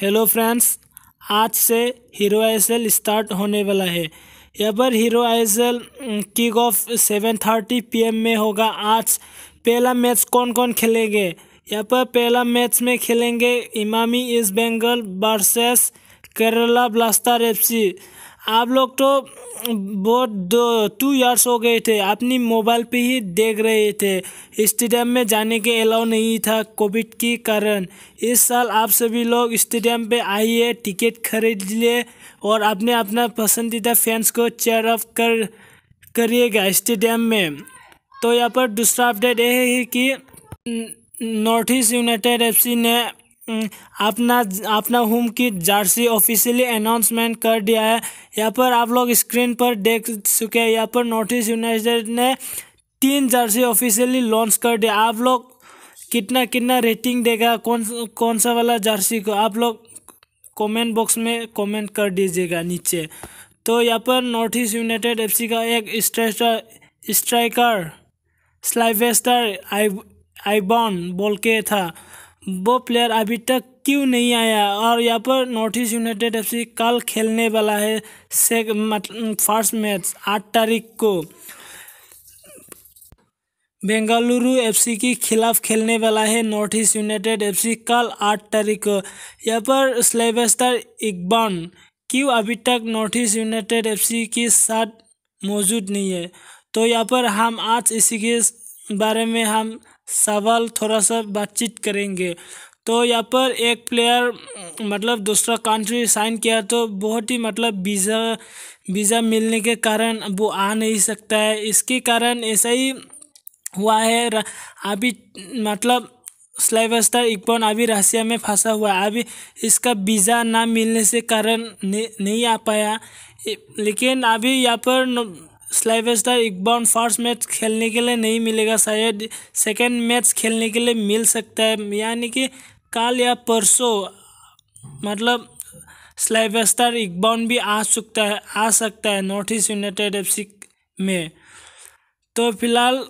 hello friends आज से hero I start होने वाला है यहाँ पर Hero L kick off seven thirty P में होगा आज पहला मैच कौन कौन खेलेंगे यहाँ पर पहला मैच में खेलेंगे Emami East Bengal versus Kerala blaster FC आप लोग तो बहुत दो टू ईयर्स हो गए थे अपनी मोबाइल पे ही देख रहे थे स्टेडियम में जाने के अलाउ नहीं था कोविड के कारण इस साल आप सभी लोग स्टेडियम पे आइए टिकट खरीद लिए और अपने अपना पसंदीदा फैंस को चेयर अप कर करिएगा स्टेडियम में तो यहाँ पर दूसरा अपडेट यह है कि नॉर्थ ईस्ट यूनाइटेड एफ ने हम्म, अपना अपना होम की जर्सी ऑफिशियली अनाउंसमेंट कर दिया है यहाँ पर आप लोग स्क्रीन पर देख चुके हैं यहाँ पर नॉर्थ ईस्ट यूनाइटेड ने तीन जर्सी ऑफिशियली लॉन्च कर दिया आप लोग कितना कितना रेटिंग देगा कौन कौन सा वाला जर्सी को आप लोग कमेंट बॉक्स में कमेंट कर दीजिएगा नीचे तो यहाँ पर नॉर्थ ईस्ट यूनाइटेड एफ का एक स्ट्राइकर स्लाइवेस्टर आई आईबॉन बोल के था वो प्लेयर अभी तक क्यों नहीं आया और यहाँ पर नॉर्थ ईस्ट यूनाइटेड एफ कल खेलने वाला है से फर्स्ट मैच आठ तारीख को बेंगलुरु एफसी के खिलाफ खेलने वाला है नॉर्थ ईस्ट यूनाइटेड एफसी कल आठ तारीख को यहाँ पर स्लेबेस्टर इकबान क्यों अभी तक नॉर्थ ईस्ट यूनाइटेड एफसी के साथ मौजूद नहीं है तो यहाँ पर हम आज इसी के बारे में हम सवाल थोड़ा सा बातचीत करेंगे तो यहाँ पर एक प्लेयर मतलब दूसरा कंट्री साइन किया तो बहुत ही मतलब वीज़ा वीज़ा मिलने के कारण वो आ नहीं सकता है इसके कारण ऐसा ही हुआ है अभी मतलब स्लाइवस्टर इकबन अभी रशिया में फंसा हुआ है अभी इसका वीज़ा ना मिलने से कारण नहीं आ पाया लेकिन अभी यहाँ पर स्लाइवेस्टर इकबाउंड फर्स्ट मैच खेलने के लिए नहीं मिलेगा शायद सेकेंड मैच खेलने के लिए मिल सकता है यानी कि कल या परसों मतलब स्लाइवेस्टर इकबाउंड भी आ सकता है आ सकता है नॉर्थ ईस्ट यूनाइटेड एफ में तो फिलहाल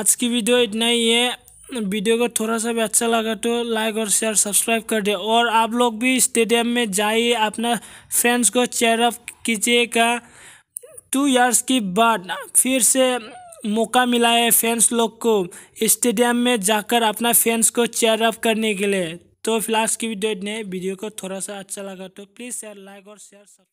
आज की वीडियो इतना ही है वीडियो को थोड़ा सा भी अच्छा लगा तो लाइक और शेयर सब्सक्राइब कर दे और आप लोग भी स्टेडियम में जाइए अपना फ्रेंड्स को चेयरअप कीजिएगा टू इयर्स के बाद फिर से मौका मिला है फैंस लोग को स्टेडियम में जाकर अपना फैंस को चेयर अप करने के लिए तो फिलहाल की वीडियो ने वीडियो को थोड़ा सा अच्छा लगा तो प्लीज़ शेयर लाइक और शेयर